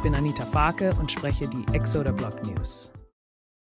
Ich bin Anita Farke und spreche die Exoder Block News.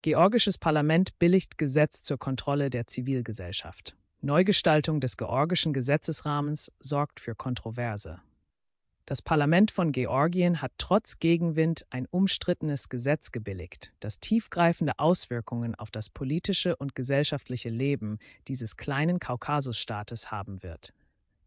Georgisches Parlament billigt Gesetz zur Kontrolle der Zivilgesellschaft. Neugestaltung des georgischen Gesetzesrahmens sorgt für Kontroverse. Das Parlament von Georgien hat trotz Gegenwind ein umstrittenes Gesetz gebilligt, das tiefgreifende Auswirkungen auf das politische und gesellschaftliche Leben dieses kleinen Kaukasusstaates haben wird.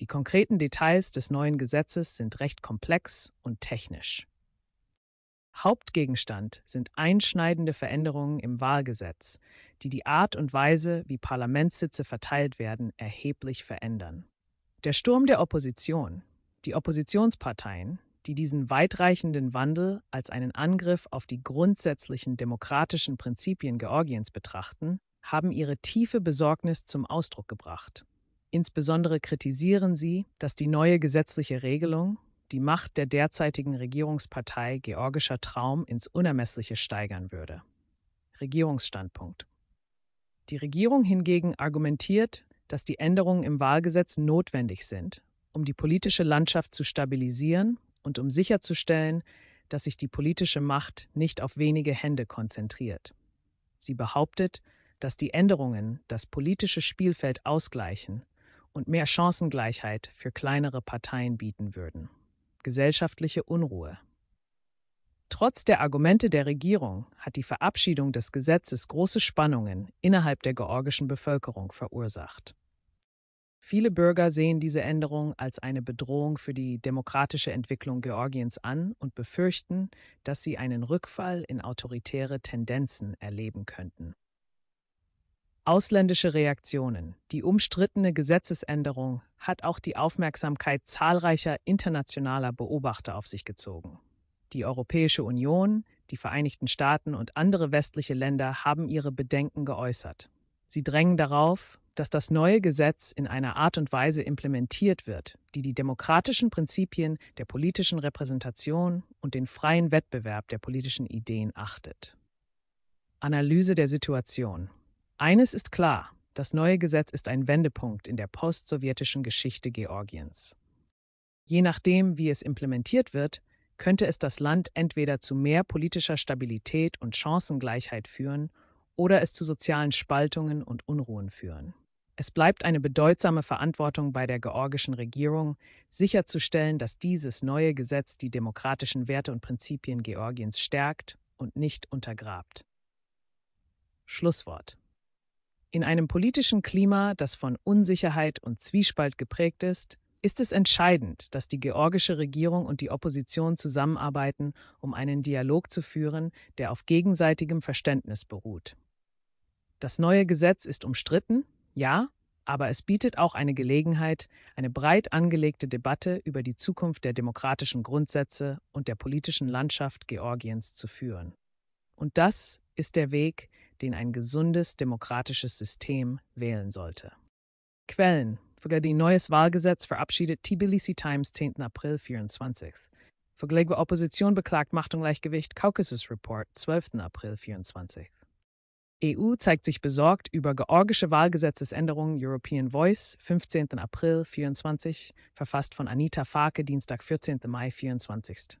Die konkreten Details des neuen Gesetzes sind recht komplex und technisch. Hauptgegenstand sind einschneidende Veränderungen im Wahlgesetz, die die Art und Weise, wie Parlamentssitze verteilt werden, erheblich verändern. Der Sturm der Opposition, die Oppositionsparteien, die diesen weitreichenden Wandel als einen Angriff auf die grundsätzlichen demokratischen Prinzipien Georgiens betrachten, haben ihre tiefe Besorgnis zum Ausdruck gebracht. Insbesondere kritisieren sie, dass die neue gesetzliche Regelung die Macht der derzeitigen Regierungspartei Georgischer Traum ins Unermessliche steigern würde. Regierungsstandpunkt. Die Regierung hingegen argumentiert, dass die Änderungen im Wahlgesetz notwendig sind, um die politische Landschaft zu stabilisieren und um sicherzustellen, dass sich die politische Macht nicht auf wenige Hände konzentriert. Sie behauptet, dass die Änderungen das politische Spielfeld ausgleichen und mehr Chancengleichheit für kleinere Parteien bieten würden gesellschaftliche Unruhe. Trotz der Argumente der Regierung hat die Verabschiedung des Gesetzes große Spannungen innerhalb der georgischen Bevölkerung verursacht. Viele Bürger sehen diese Änderung als eine Bedrohung für die demokratische Entwicklung Georgiens an und befürchten, dass sie einen Rückfall in autoritäre Tendenzen erleben könnten. Ausländische Reaktionen. Die umstrittene Gesetzesänderung hat auch die Aufmerksamkeit zahlreicher internationaler Beobachter auf sich gezogen. Die Europäische Union, die Vereinigten Staaten und andere westliche Länder haben ihre Bedenken geäußert. Sie drängen darauf, dass das neue Gesetz in einer Art und Weise implementiert wird, die die demokratischen Prinzipien der politischen Repräsentation und den freien Wettbewerb der politischen Ideen achtet. Analyse der Situation eines ist klar, das neue Gesetz ist ein Wendepunkt in der postsowjetischen Geschichte Georgiens. Je nachdem, wie es implementiert wird, könnte es das Land entweder zu mehr politischer Stabilität und Chancengleichheit führen oder es zu sozialen Spaltungen und Unruhen führen. Es bleibt eine bedeutsame Verantwortung bei der georgischen Regierung, sicherzustellen, dass dieses neue Gesetz die demokratischen Werte und Prinzipien Georgiens stärkt und nicht untergrabt. Schlusswort. In einem politischen Klima, das von Unsicherheit und Zwiespalt geprägt ist, ist es entscheidend, dass die georgische Regierung und die Opposition zusammenarbeiten, um einen Dialog zu führen, der auf gegenseitigem Verständnis beruht. Das neue Gesetz ist umstritten, ja, aber es bietet auch eine Gelegenheit, eine breit angelegte Debatte über die Zukunft der demokratischen Grundsätze und der politischen Landschaft Georgiens zu führen. Und das ist der Weg, den ein gesundes demokratisches System wählen sollte. Quellen Vergleiche neues Wahlgesetz verabschiedet Tbilisi Times 10. April 24. Vergleiche Opposition beklagt Macht und Gleichgewicht Caucasus Report 12. April 24. EU zeigt sich besorgt über georgische Wahlgesetzesänderungen European Voice 15. April 24, verfasst von Anita Farke Dienstag 14. Mai 24.